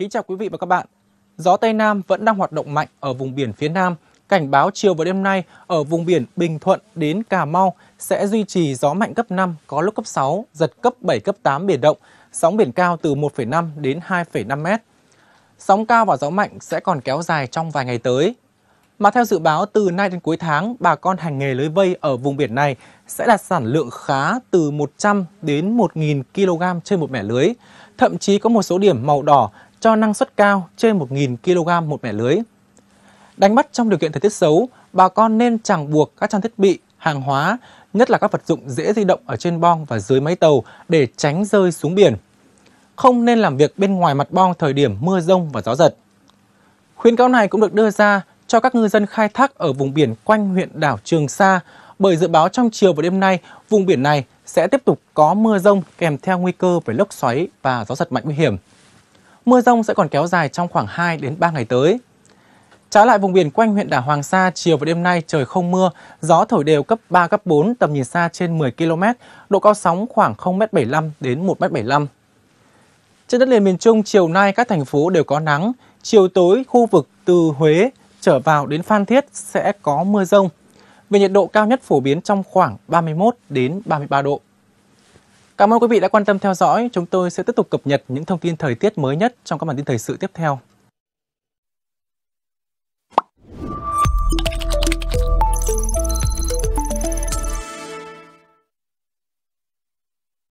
Kính chào quý vị và các bạn. Gió Tây Nam vẫn đang hoạt động mạnh ở vùng biển phía Nam. Cảnh báo chiều và đêm nay ở vùng biển Bình Thuận đến Cà Mau sẽ duy trì gió mạnh cấp 5, có lúc cấp 6, giật cấp 7, cấp 8 biển động, sóng biển cao từ 1,5 đến 2,5 mét. Sóng cao và gió mạnh sẽ còn kéo dài trong vài ngày tới. Mà theo dự báo từ nay đến cuối tháng, bà con hành nghề lưới vây ở vùng biển này sẽ đạt sản lượng khá từ 100 đến 1.000 kg trên một mẻ lưới. Thậm chí có một số điểm màu đỏ cho năng suất cao trên 1.000 kg một mẻ lưới. Đánh bắt trong điều kiện thời tiết xấu, bà con nên chẳng buộc các trang thiết bị, hàng hóa, nhất là các vật dụng dễ di động ở trên bong và dưới máy tàu để tránh rơi xuống biển. Không nên làm việc bên ngoài mặt bong thời điểm mưa rông và gió giật. Khuyến cáo này cũng được đưa ra cho các ngư dân khai thác ở vùng biển quanh huyện đảo Trường Sa bởi dự báo trong chiều và đêm nay, vùng biển này sẽ tiếp tục có mưa rông kèm theo nguy cơ về lốc xoáy và gió giật mạnh nguy hiểm. Mưa rông sẽ còn kéo dài trong khoảng 2 đến 3 ngày tới. Trái lại vùng biển quanh huyện đảo Hoàng Sa, chiều và đêm nay trời không mưa, gió thổi đều cấp 3, cấp 4, tầm nhìn xa trên 10 km, độ cao sóng khoảng 0m75 đến 1m75. Trên đất liền miền Trung, chiều nay các thành phố đều có nắng, chiều tối khu vực từ Huế trở vào đến Phan Thiết sẽ có mưa rông. Về nhiệt độ cao nhất phổ biến trong khoảng 31 đến 33 độ. Cảm ơn quý vị đã quan tâm theo dõi. Chúng tôi sẽ tiếp tục cập nhật những thông tin thời tiết mới nhất trong các bản tin thời sự tiếp theo.